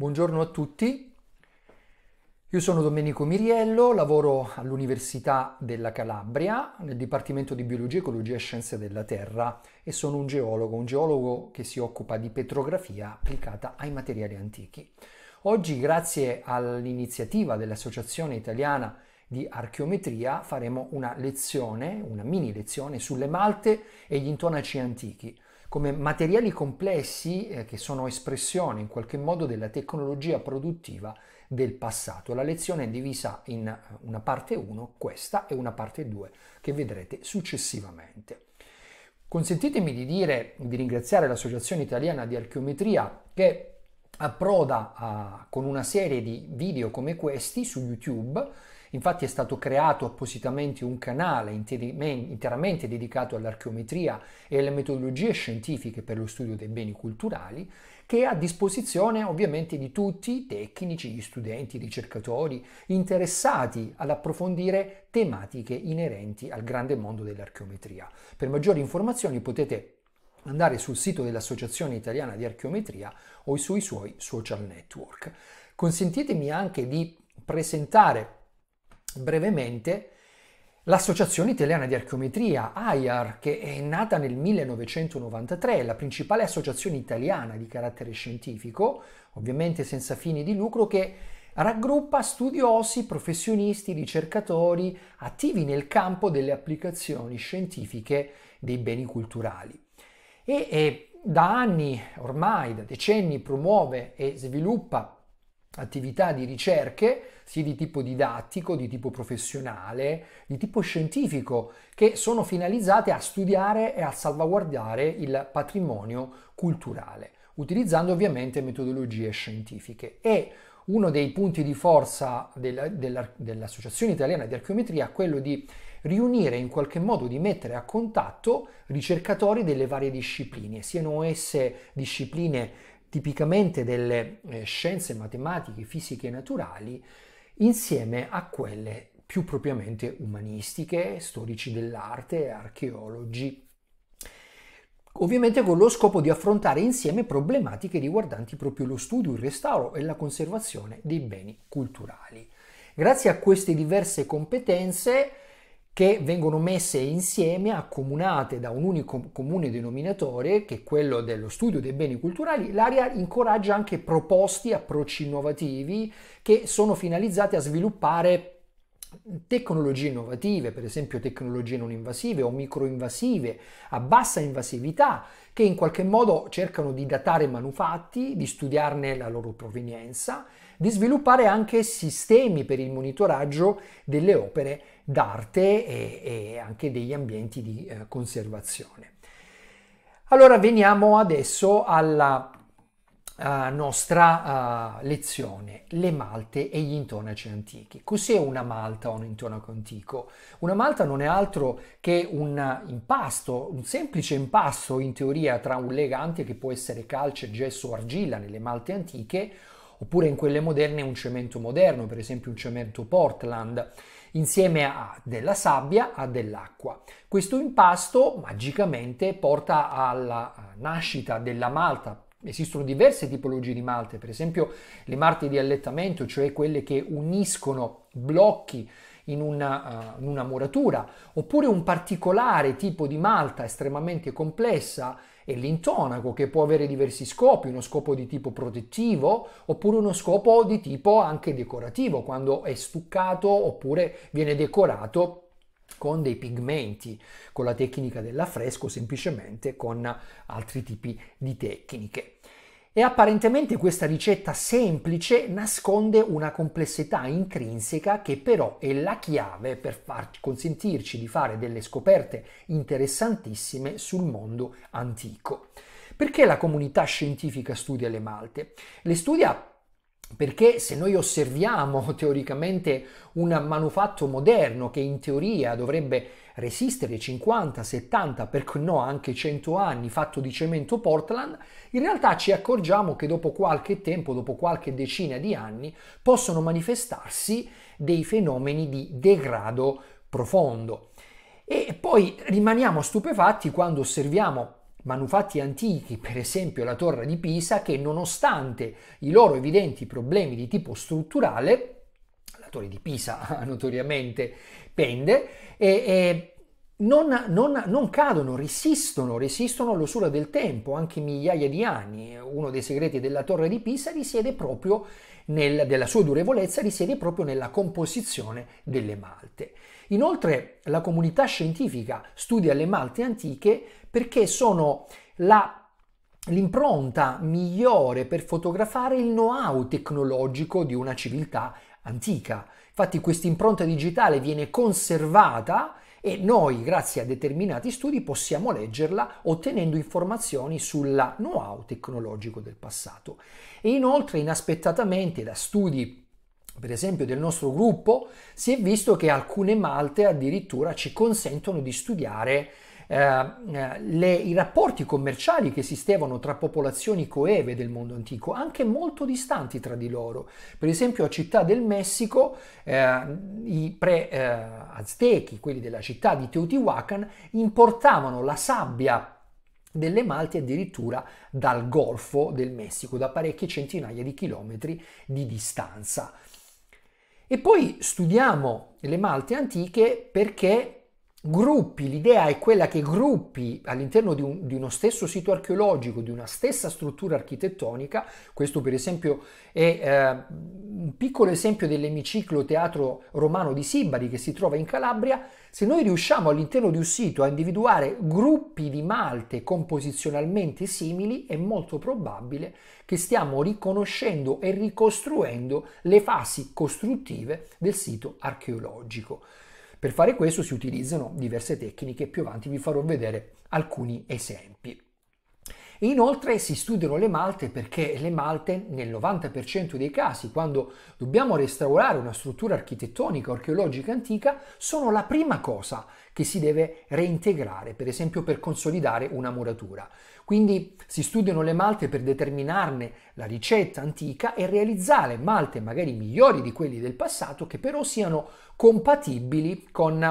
Buongiorno a tutti, io sono Domenico Miriello, lavoro all'Università della Calabria nel Dipartimento di Biologia, Ecologia e Scienze della Terra e sono un geologo, un geologo che si occupa di petrografia applicata ai materiali antichi. Oggi, grazie all'iniziativa dell'Associazione Italiana di Archeometria, faremo una lezione, una mini lezione sulle malte e gli intonaci antichi come materiali complessi eh, che sono espressione in qualche modo della tecnologia produttiva del passato. La lezione è divisa in eh, una parte 1, questa, e una parte 2 che vedrete successivamente. Consentitemi di dire, di ringraziare l'Associazione Italiana di Archeometria che approda a, con una serie di video come questi su YouTube Infatti è stato creato appositamente un canale interamente dedicato all'archeometria e alle metodologie scientifiche per lo studio dei beni culturali, che è a disposizione ovviamente di tutti i tecnici, gli studenti, i ricercatori interessati ad approfondire tematiche inerenti al grande mondo dell'archeometria. Per maggiori informazioni potete andare sul sito dell'Associazione Italiana di Archeometria o sui suoi social network. Consentitemi anche di presentare brevemente l'Associazione Italiana di Archeometria, AIAR, che è nata nel 1993, la principale associazione italiana di carattere scientifico, ovviamente senza fini di lucro, che raggruppa studiosi, professionisti, ricercatori attivi nel campo delle applicazioni scientifiche dei beni culturali. E, e da anni ormai, da decenni, promuove e sviluppa attività di ricerche, sia di tipo didattico, di tipo professionale, di tipo scientifico, che sono finalizzate a studiare e a salvaguardare il patrimonio culturale, utilizzando ovviamente metodologie scientifiche. E uno dei punti di forza della, della, dell'Associazione Italiana di Archeometria è quello di riunire in qualche modo, di mettere a contatto ricercatori delle varie discipline, siano esse discipline tipicamente delle eh, scienze matematiche, fisiche e naturali, insieme a quelle più propriamente umanistiche, storici dell'arte, archeologi, ovviamente con lo scopo di affrontare insieme problematiche riguardanti proprio lo studio, il restauro e la conservazione dei beni culturali. Grazie a queste diverse competenze che vengono messe insieme, accomunate da un unico comune denominatore, che è quello dello studio dei beni culturali, l'area incoraggia anche proposti, approcci innovativi che sono finalizzati a sviluppare tecnologie innovative, per esempio tecnologie non invasive o microinvasive a bassa invasività, che in qualche modo cercano di datare manufatti, di studiarne la loro provenienza, di sviluppare anche sistemi per il monitoraggio delle opere d'arte e, e anche degli ambienti di eh, conservazione. Allora veniamo adesso alla uh, nostra uh, lezione, le malte e gli intonaci antichi. Cos'è una malta o un intonaco antico? Una malta non è altro che un impasto, un semplice impasto in teoria tra un legante che può essere calce, gesso o argilla nelle malte antiche, oppure in quelle moderne un cemento moderno, per esempio un cemento Portland insieme a della sabbia, a dell'acqua. Questo impasto magicamente porta alla nascita della malta. Esistono diverse tipologie di malte, per esempio le malte di allettamento, cioè quelle che uniscono blocchi in una, uh, in una muratura, oppure un particolare tipo di malta estremamente complessa e l'intonaco che può avere diversi scopi, uno scopo di tipo protettivo oppure uno scopo di tipo anche decorativo, quando è stuccato oppure viene decorato con dei pigmenti, con la tecnica dell'affresco, semplicemente con altri tipi di tecniche. E apparentemente questa ricetta semplice nasconde una complessità intrinseca che però è la chiave per far, consentirci di fare delle scoperte interessantissime sul mondo antico. Perché la comunità scientifica studia le malte? Le studia perché se noi osserviamo teoricamente un manufatto moderno che in teoria dovrebbe resistere 50, 70, perché no anche 100 anni fatto di cemento Portland, in realtà ci accorgiamo che dopo qualche tempo, dopo qualche decina di anni, possono manifestarsi dei fenomeni di degrado profondo. E poi rimaniamo stupefatti quando osserviamo manufatti antichi, per esempio la torre di Pisa, che nonostante i loro evidenti problemi di tipo strutturale, L'oratorio di Pisa notoriamente pende, e, e non, non, non, cadono, resistono, resistono all'usura del tempo, anche migliaia di anni. Uno dei segreti della torre di Pisa risiede proprio nel, della sua durevolezza risiede proprio nella composizione delle malte. Inoltre la comunità scientifica studia le malte antiche perché sono la l'impronta migliore per fotografare il know-how tecnologico di una civiltà antica. Infatti questa impronta digitale viene conservata e noi, grazie a determinati studi, possiamo leggerla ottenendo informazioni sul know-how tecnologico del passato. E inoltre, inaspettatamente, da studi per esempio del nostro gruppo, si è visto che alcune malte addirittura ci consentono di studiare eh, eh, le, i rapporti commerciali che esistevano tra popolazioni coeve del mondo antico, anche molto distanti tra di loro. Per esempio a Città del Messico eh, i pre-aztechi, eh, quelli della città di Teotihuacan, importavano la sabbia delle Malti addirittura dal Golfo del Messico, da parecchie centinaia di chilometri di distanza. E poi studiamo le Malte antiche perché Gruppi, l'idea è quella che gruppi all'interno di, un, di, uno stesso sito archeologico, di una stessa struttura architettonica, questo per esempio è eh, un piccolo esempio dell'emiciclo teatro romano di Sibari che si trova in Calabria, se noi riusciamo all'interno di un sito a individuare gruppi di malte composizionalmente simili, è molto probabile che stiamo riconoscendo e ricostruendo le fasi costruttive del sito archeologico. Per fare questo si utilizzano diverse tecniche, più avanti vi farò vedere alcuni esempi. Inoltre si studiano le malte perché le malte nel 90% dei casi, quando dobbiamo restaurare una struttura architettonica archeologica antica, sono la prima cosa che si deve reintegrare, per esempio per consolidare una muratura. Quindi si studiano le malte per determinarne la ricetta antica e realizzare malte magari migliori di quelli del passato che però siano compatibili con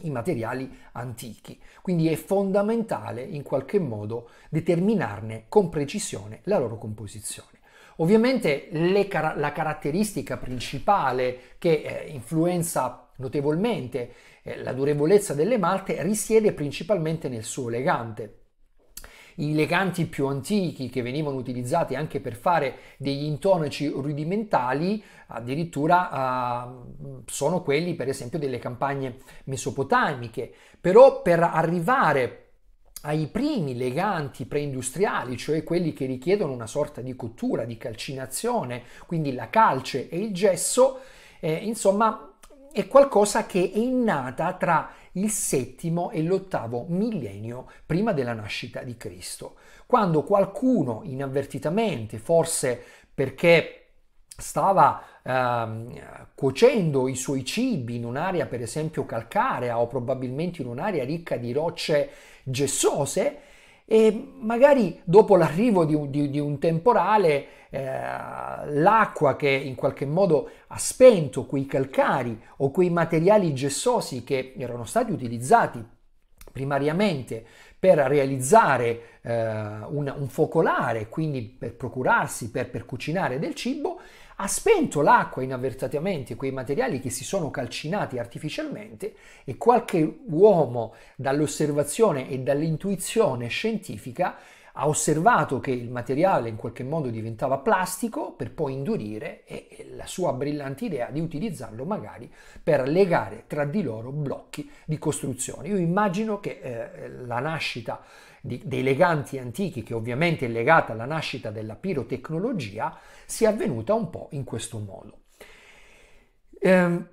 i materiali antichi. Quindi è fondamentale in qualche modo determinarne con precisione la loro composizione. Ovviamente le, la caratteristica principale che eh, influenza notevolmente eh, la durevolezza delle malte risiede principalmente nel suo legante i leganti più antichi che venivano utilizzati anche per fare degli intonaci rudimentali, addirittura uh, sono quelli per esempio delle campagne mesopotamiche, però per arrivare ai primi leganti preindustriali, cioè quelli che richiedono una sorta di cottura, di calcinazione, quindi la calce e il gesso, eh, insomma è qualcosa che è nata tra il settimo e l'ottavo millennio prima della nascita di Cristo, quando qualcuno inavvertitamente, forse perché stava ehm, cuocendo i suoi cibi in un'area per esempio calcarea o probabilmente in un'area ricca di rocce gessose, e magari dopo l'arrivo di un, di, di un temporale eh, l'acqua che in qualche modo ha spento quei calcari o quei materiali gessosi che erano stati utilizzati primariamente per realizzare eh, un, un focolare, quindi per procurarsi, per, per cucinare del cibo, ha spento l'acqua inavvertitamente, quei materiali che si sono calcinati artificialmente e qualche uomo dall'osservazione e dall'intuizione scientifica ha osservato che il materiale in qualche modo diventava plastico per poi indurire e la sua brillante idea di utilizzarlo magari per legare tra di loro blocchi di costruzione. Io immagino che eh, la nascita di, dei leganti antichi, che ovviamente è legata alla nascita della pirotecnologia, sia avvenuta un po' in questo modo. Ehm,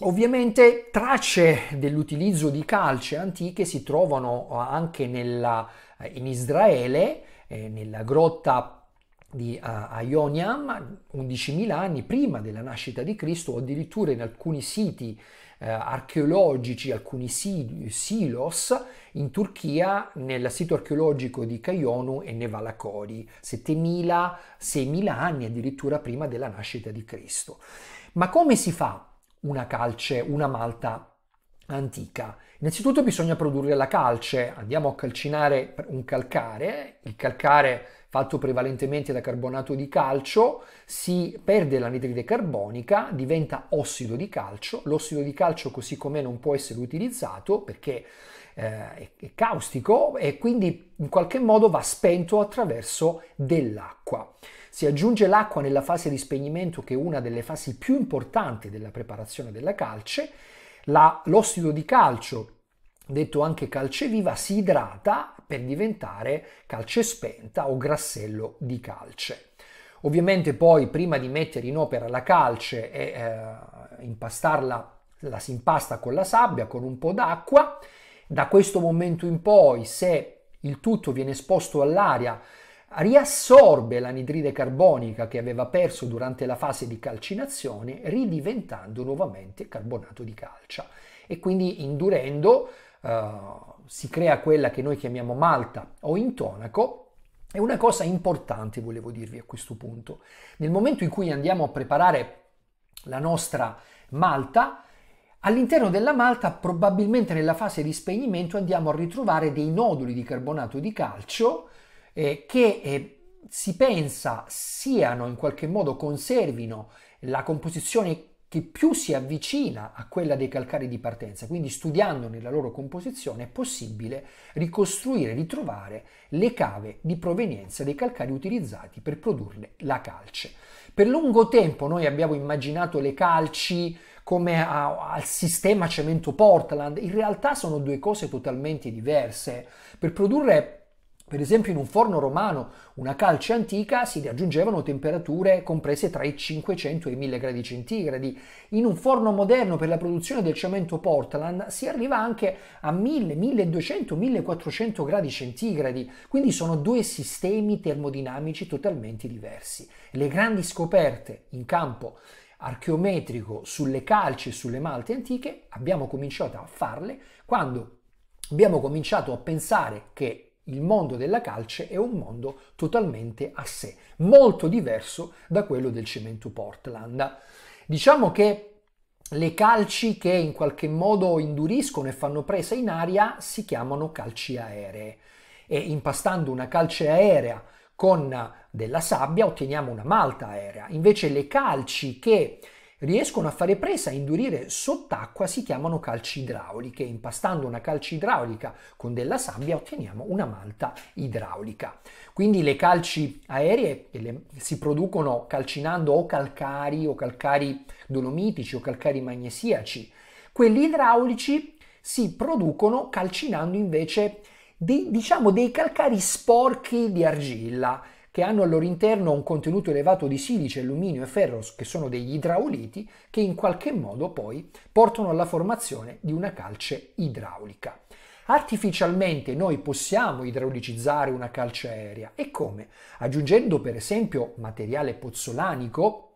Ovviamente tracce dell'utilizzo di calce antiche si trovano eh, anche nella, eh, in Israele, eh, nella grotta di uh, eh, 11.000 anni prima della nascita di Cristo, o addirittura in alcuni siti eh, archeologici, alcuni silos in Turchia nel sito archeologico di Kayonu e Nevalakori, 7.000-6.000 anni addirittura prima della nascita di Cristo. Ma come si fa una calce, una malta antica. Innanzitutto bisogna produrre la calce, andiamo a calcinare un calcare, il calcare fatto prevalentemente da carbonato di calcio, si perde l'anidride carbonica, diventa ossido di calcio, l'ossido di calcio così com'è non può essere utilizzato perché eh, è caustico e quindi in qualche modo va spento attraverso dell'acqua. Si aggiunge l'acqua nella fase di spegnimento che è una delle fasi più importanti della preparazione della calce, La, l'ossido di calcio detto anche calce viva, si idrata per diventare calce spenta o grassello di calce. Ovviamente poi prima di mettere in opera la calce e eh, impastarla, la si impasta con la sabbia, con un po' d'acqua. Da questo momento in poi, se il tutto viene esposto all'aria, riassorbe l'anidride carbonica che aveva perso durante la fase di calcinazione, ridiventando nuovamente carbonato di calcia e quindi indurendo eh, si crea quella che noi chiamiamo malta o intonaco. E una cosa importante volevo dirvi a questo punto, nel momento in cui andiamo a preparare la nostra malta, all'interno della malta probabilmente nella fase di spegnimento andiamo a ritrovare dei noduli di carbonato di calcio eh, che eh, si pensa siano in qualche modo conservino la composizione che più si avvicina a quella dei calcari di partenza, quindi studiandone la loro composizione è possibile ricostruire, ritrovare le cave di provenienza dei calcari utilizzati per produrre la calce. Per lungo tempo noi abbiamo immaginato le calci come a, al sistema cemento Portland, in realtà sono due cose totalmente diverse. Per produrre per esempio in un forno romano, una calce antica, si raggiungevano temperature comprese tra i 500 e i 1000 gradi centigradi. In un forno moderno per la produzione del cemento Portland si arriva anche a 1000, 1200, 1400 gradi centigradi. Quindi sono due sistemi termodinamici totalmente diversi. Le grandi scoperte in campo archeometrico sulle calce e sulle malte antiche abbiamo cominciato a farle quando abbiamo cominciato a pensare che il mondo della calce è un mondo totalmente a sé, molto diverso da quello del cemento Portland. Diciamo che le calci che in qualche modo induriscono e fanno presa in aria si chiamano calci aeree e impastando una calce aerea con della sabbia otteniamo una malta aerea. Invece le calci che riescono a fare presa e indurire sott'acqua si chiamano calci idrauliche. Impastando una calci idraulica con della sabbia otteniamo una malta idraulica. Quindi le calci aeree che le, si producono calcinando o calcari o calcari dolomitici o calcari magnesiaci. Quelli idraulici si producono calcinando invece dei, diciamo, dei calcari sporchi di argilla che hanno al loro interno un contenuto elevato di silice, alluminio e ferro, che sono degli idrauliti, che in qualche modo poi portano alla formazione di una calce idraulica. Artificialmente noi possiamo idraulicizzare una calce aerea e come? Aggiungendo per esempio materiale pozzolanico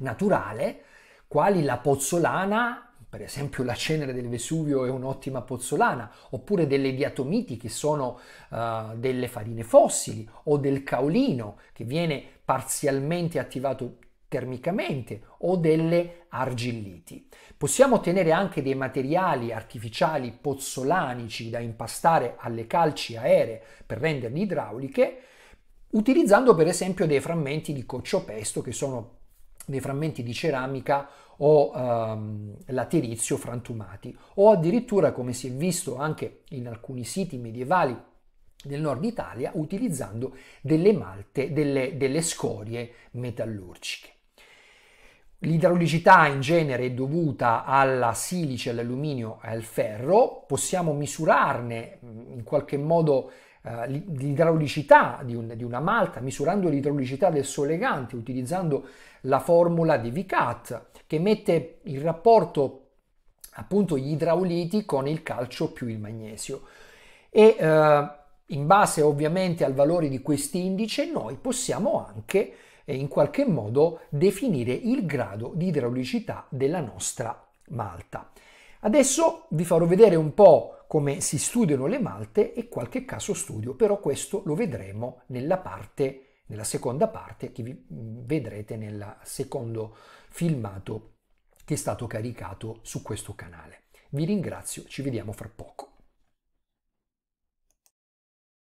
naturale, quali la pozzolana per esempio la cenere del Vesuvio è un'ottima pozzolana, oppure delle diatomiti che sono uh, delle farine fossili, o del caolino che viene parzialmente attivato termicamente, o delle argilliti. Possiamo ottenere anche dei materiali artificiali pozzolanici da impastare alle calci aeree per renderli idrauliche, utilizzando per esempio dei frammenti di coccio pesto che sono dei frammenti di ceramica o ehm, laterizio frantumati o addirittura come si è visto anche in alcuni siti medievali del nord Italia utilizzando delle malte, delle, delle scorie metallurgiche. L'idraulicità in genere è dovuta alla silice, all'alluminio e al ferro, possiamo misurarne mm, in qualche modo uh, l'idraulicità di, un, di, una malta, misurando l'idraulicità del suo legante utilizzando la formula di Vicat che mette in rapporto appunto gli idrauliti con il calcio più il magnesio. E uh, in base ovviamente al valore di quest'indice noi possiamo anche eh, in qualche modo definire il grado di idraulicità della nostra malta. Adesso vi farò vedere un po' come si studiano le malte e qualche caso studio, però questo lo vedremo nella parte, nella seconda parte che vi mm, vedrete nel secondo filmato che è stato caricato su questo canale. Vi ringrazio, ci vediamo fra poco.